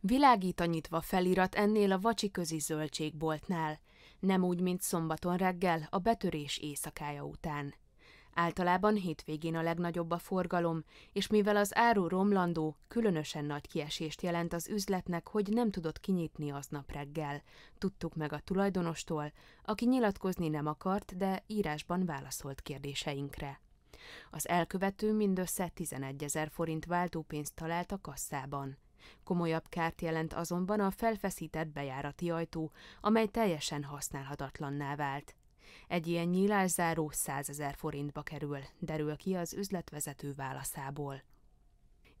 Világít a nyitva felirat ennél a közi zöldségboltnál, nem úgy, mint szombaton reggel, a betörés éjszakája után. Általában hétvégén a legnagyobb a forgalom, és mivel az áru romlandó, különösen nagy kiesést jelent az üzletnek, hogy nem tudott kinyitni aznap reggel. Tudtuk meg a tulajdonostól, aki nyilatkozni nem akart, de írásban válaszolt kérdéseinkre. Az elkövető mindössze 11 ezer forint váltópénzt talált a kasszában. Komolyabb kárt jelent azonban a felfeszített bejárati ajtó, amely teljesen használhatatlanná vált. Egy ilyen nyílászáró 100 ezer forintba kerül, derül ki az üzletvezető válaszából.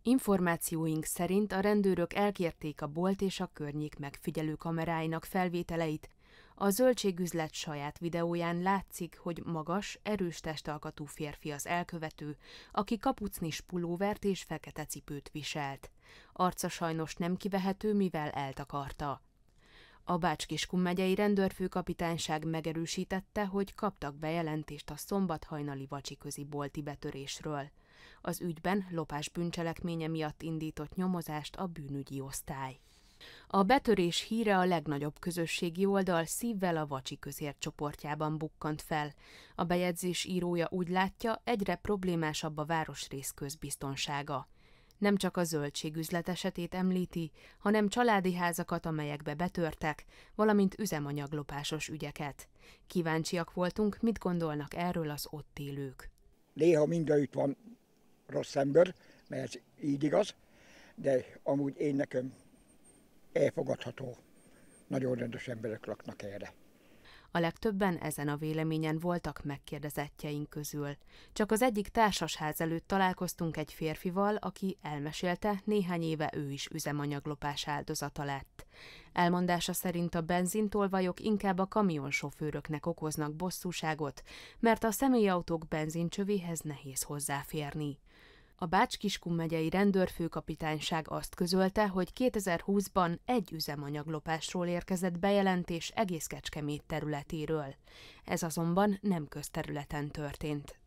Információink szerint a rendőrök elkérték a bolt és a környék megfigyelő kameráinak felvételeit. A zöldségüzlet saját videóján látszik, hogy magas, erős testalkatú férfi az elkövető, aki kapucnis pulóvert és fekete cipőt viselt. Arca sajnos nem kivehető, mivel eltakarta. A Bács-Kiskun megyei rendőrfőkapitányság megerősítette, hogy kaptak bejelentést a szombat hajnali vacsiközi bolti betörésről. Az ügyben lopás bűncselekménye miatt indított nyomozást a bűnügyi osztály. A betörés híre a legnagyobb közösségi oldal szívvel a vacsi közért csoportjában bukkant fel. A bejegyzés írója úgy látja, egyre problémásabb a városrész közbiztonsága. Nem csak a zöldségüzlet esetét említi, hanem családi házakat, amelyekbe betörtek, valamint üzemanyaglopásos ügyeket. Kíváncsiak voltunk, mit gondolnak erről az ott élők. Néha mindenütt van rossz ember, mert ez így igaz, de amúgy én nekem elfogadható. Nagyon rendes emberek laknak erre. A legtöbben ezen a véleményen voltak megkérdezettjeink közül. Csak az egyik társasház előtt találkoztunk egy férfival, aki elmesélte, néhány éve ő is üzemanyaglopás áldozata lett. Elmondása szerint a benzintolvajok inkább a kamionsofőröknek okoznak bosszúságot, mert a személyautók benzincsövéhez nehéz hozzáférni. A Bács-Kiskun megyei rendőrfőkapitányság azt közölte, hogy 2020-ban egy üzemanyaglopásról érkezett bejelentés egész Kecskemét területéről. Ez azonban nem közterületen történt.